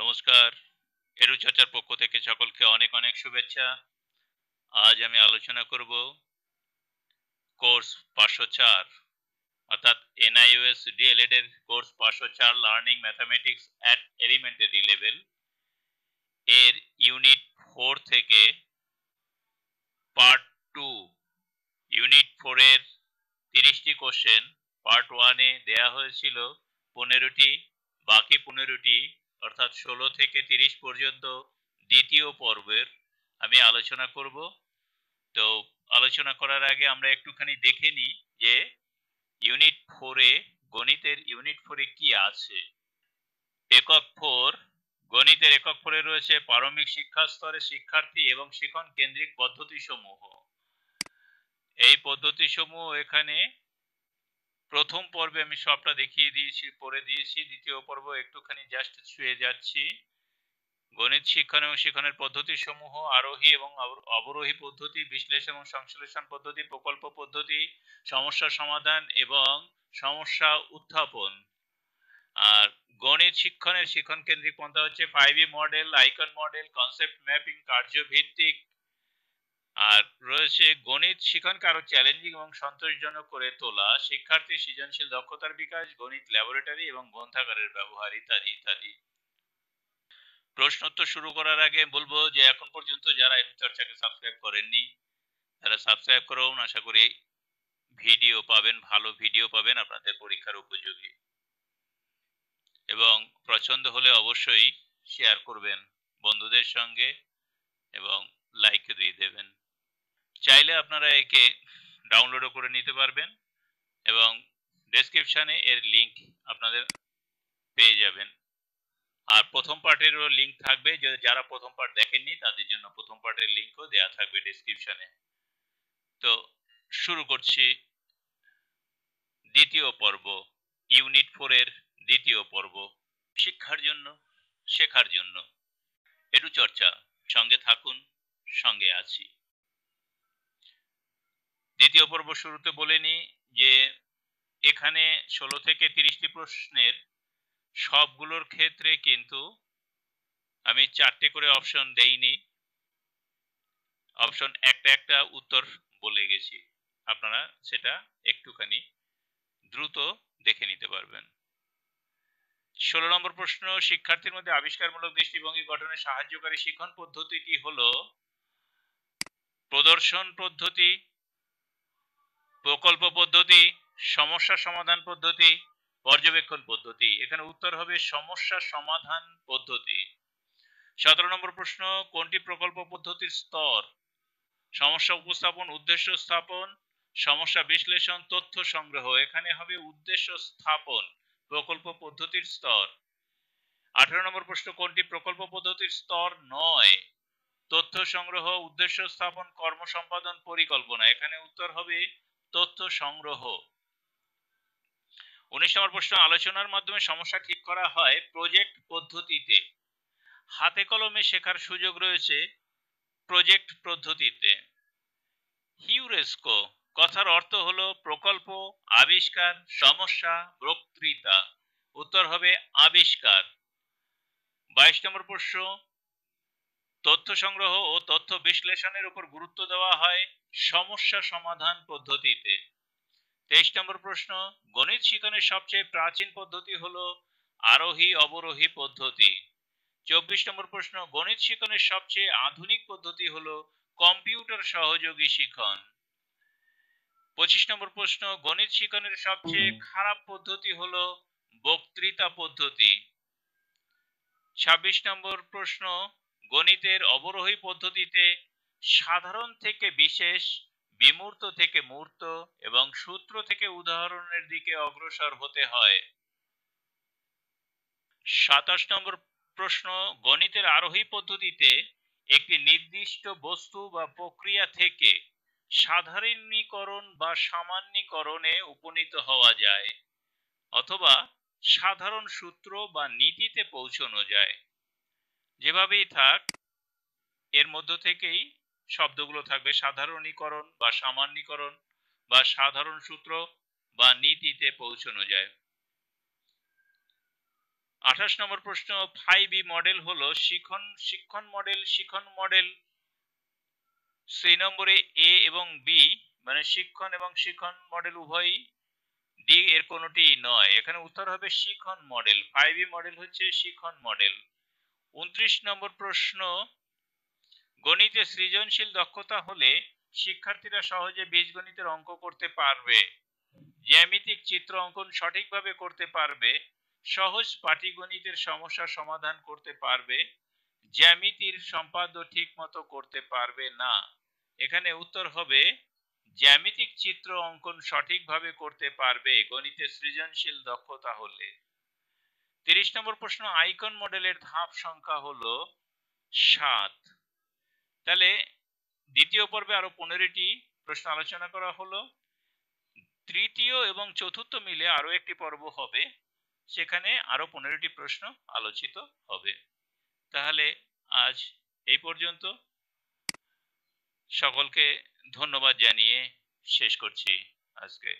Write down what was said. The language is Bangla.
নমস্কার এরু চাচার পক্ষ থেকে সকলকে অনেক অনেক শুভেচ্ছা আজ আমি আলোচনা করব কোর্স পাঁচশো চার অর্থাৎ এনআইএস ডিএলএড এর কোর্স পাঁচশো চার learning mathematics at elementary level এর ইউনিট ফোর থেকে পার্ট টু ইউনিট ফোরের তিরিশটি কোশ্চেন পার্ট ওয়ানে দেয়া হয়েছিল পনেরোটি বাকি পনেরোটি অর্থাৎ ষোলো থেকে তিরিশ পর্যন্ত দ্বিতীয় পর্বের আমি আলোচনা করব তো আলোচনা করার আগে আমরা একটুখানি দেখে নিই যে ইউনিট ফোরে গণিতের ইউনিট ফোরে কি আছে একক ফোর গণিতের একক ফোরে রয়েছে প্রারম্ভিক শিক্ষা স্তরে শিক্ষার্থী এবং শিখন কেন্দ্রিক পদ্ধতি সমূহ এই পদ্ধতি সমূহ এখানে প্রথম পর্বে আমি সবটা দেখিয়ে দিয়েছি পড়ে দিয়েছি দ্বিতীয় পর্ব একটুখানি জাস্ট ছুঁয়ে যাচ্ছি গণিত শিক্ষণ এবং শিক্ষণের পদ্ধতি সমূহ আরোহী এবং অবরোহী পদ্ধতি বিশ্লেষণ এবং সংশ্লেষণ পদ্ধতি প্রকল্প পদ্ধতি সমস্যা সমাধান এবং সমস্যা উত্থাপন আর গণিত শিক্ষণের শিক্ষণ কেন্দ্রিক পন্থা হচ্ছে five model icon model concept mapping কার্যভিত্তিক আর রয়েছে গণিত সেখানকার আরও চ্যালেঞ্জিং এবং সন্তোষজনক করে তোলা শিক্ষার্থী সৃজনশীল দক্ষতার বিকাশ গণিত ল্যাবরেটরি এবং গ্রন্থাগারের ব্যবহার ইত্যাদি ইত্যাদি প্রশ্নোত্তর শুরু করার আগে বলবো যে এখন পর্যন্ত যারা এমনি চর্চাকে সাবস্ক্রাইব করেননি তারা সাবস্ক্রাইব করুন আশা করি ভিডিও পাবেন ভালো ভিডিও পাবেন আপনাদের পরীক্ষার উপযোগী এবং পছন্দ হলে অবশ্যই শেয়ার করবেন বন্ধুদের সঙ্গে এবং লাইক দিয়ে দেবেন চাইলে আপনারা একে ডাউনলোডও করে নিতে পারবেন এবং ডেসক্রিপশানে এর লিংক আপনাদের পেয়ে যাবেন আর প্রথম পার্টেরও লিঙ্ক থাকবে যদি যারা প্রথম পার্ট দেখেননি তাদের জন্য প্রথম পার্টের লিঙ্কও দেওয়া থাকবে ডিসক্রিপশানে তো শুরু করছি দ্বিতীয় পর্ব ইউনিট ফোরের দ্বিতীয় পর্ব শিক্ষার জন্য শেখার জন্য এটু চর্চা সঙ্গে থাকুন সঙ্গে আছি দ্বিতীয় পর্ব শুরুতে বলে নি যে এখানে ষোলো থেকে তিরিশটি প্রশ্নের সবগুলোর ক্ষেত্রে কিন্তু আমি চারটে করে অপশন দেইনি অপশন একটা একটা উত্তর বলে গেছি আপনারা সেটা একটুখানি দ্রুত দেখে নিতে পারবেন ষোলো নম্বর প্রশ্ন শিক্ষার্থীর মধ্যে আবিষ্কারমূলক দৃষ্টিভঙ্গি গঠনে সাহায্যকারী শিক্ষণ পদ্ধতিটি হল প্রদর্শন পদ্ধতি প্রকল্প পদ্ধতি সমস্যা সমাধান পদ্ধতি পর্যবেক্ষণ পদ্ধতি এখানে উত্তর হবে সমস্যা সমাধান পদ্ধতি সতেরো নম্বর প্রশ্ন কোনটি প্রকল্প পদ্ধতির স্তর সমস্যা উপস্থাপন উদ্দেশ্য স্থাপন সমস্যা বিশ্লেষণ তথ্য সংগ্রহ এখানে হবে উদ্দেশ্য স্থাপন প্রকল্প পদ্ধতির স্তর আঠারো নম্বর প্রশ্ন কোনটি প্রকল্প পদ্ধতির স্তর নয় তথ্য সংগ্রহ উদ্দেশ্য স্থাপন কর্ম সম্পাদন পরিকল্পনা এখানে উত্তর হবে তথ্য সংগ্রহ উনিশ নম্বর প্রশ্ন আলোচনার মাধ্যমে সমস্যা ঠিক করা হয় প্রজেক্ট পদ্ধতিতে হাতে কলমে শেখার সুযোগ রয়েছে প্রজেক্ট পদ্ধতিতে হিউরেস্কো কথার অর্থ হল প্রকল্প আবিষ্কার সমস্যা বক্তৃতা উত্তর হবে আবিষ্কার বাইশ নম্বর প্রশ্ন তথ্য সংগ্রহ ও তথ্য বিশ্লেষণের উপর গুরুত্ব দেওয়া হয় সমস্যা সমাধান পদ্ধতিতে তেইশ নম্বর প্রশ্ন গণিত শিখনের সবচেয়ে প্রাচীন পদ্ধতি হল আরোহী অবরোহী পদ্ধতি চব্বিশ নম্বর প্রশ্ন গণিত শিখনের সবচেয়ে আধুনিক পদ্ধতি হল কম্পিউটার সহযোগী শিখন পঁচিশ নম্বর প্রশ্ন গণিত শিখনের সবচেয়ে খারাপ পদ্ধতি হল বক্তৃতা পদ্ধতি ছাব্বিশ নম্বর প্রশ্ন গণিতের অবরোহী পদ্ধতিতে সাধারণ থেকে বিশেষ বিমূর্ত থেকে মূর্ত এবং সূত্র থেকে উদাহরণের দিকে অগ্রসর হতে হয় সাতাশ নম্বর প্রশ্ন গণিতের আরোহী পদ্ধতিতে একটি নির্দিষ্ট বস্তু বা প্রক্রিয়া থেকে সাধারণীকরণ বা সামান্যীকরণে উপনীত হওয়া যায় অথবা সাধারণ সূত্র বা নীতিতে পৌঁছানো যায় যেভাবেই থাক এর মধ্য থেকেই শব্দগুলো থাকবে সাধারণীকরণ বা সামান্যীকরণ বা সাধারণ সূত্র বা নীতিতে পৌঁছানো যায় আঠাশ নম্বর প্রশ্ন ফাইভ মডেল হলো শিখন শিক্ষণ মডেল শিখন মডেল সেই নম্বরে এ এবং বি মানে শিক্ষণ এবং শিখন মডেল উভয়ই ডি এর কোনোটি নয় এখানে উত্তর হবে শিখন মডেল ফাইভ মডেল হচ্ছে শিখন মডেল উনত্রিশ নম্বর প্রশ্ন গণিতে সৃজনশীল দক্ষতা হলে শিক্ষার্থীরা সহজে বীজগণিতের অঙ্ক করতে পারবে জ্যামিতিক চিত্র অঙ্কন সঠিকভাবে করতে পারবে সহজ পাটিগণিতের সমস্যা সমাধান করতে পারবে জ্যামিতির সম্পাদ্য ঠিক মতো করতে পারবে না এখানে উত্তর হবে জ্যামিতিক চিত্র অঙ্কন সঠিকভাবে করতে পারবে গণিতে সৃজনশীল দক্ষতা হলে তিরিশ নম্বর প্রশ্ন আইকন মডেলের ধাপ সংখ্যা হল সাত তাহলে দ্বিতীয় পর্বে আরো পনেরোটি প্রশ্ন আলোচনা করা হলো তৃতীয় এবং চতুর্থ মিলে আরো একটি পর্ব হবে সেখানে আরো পনেরোটি প্রশ্ন আলোচিত হবে তাহলে আজ এই পর্যন্ত সকলকে ধন্যবাদ জানিয়ে শেষ করছি আজকে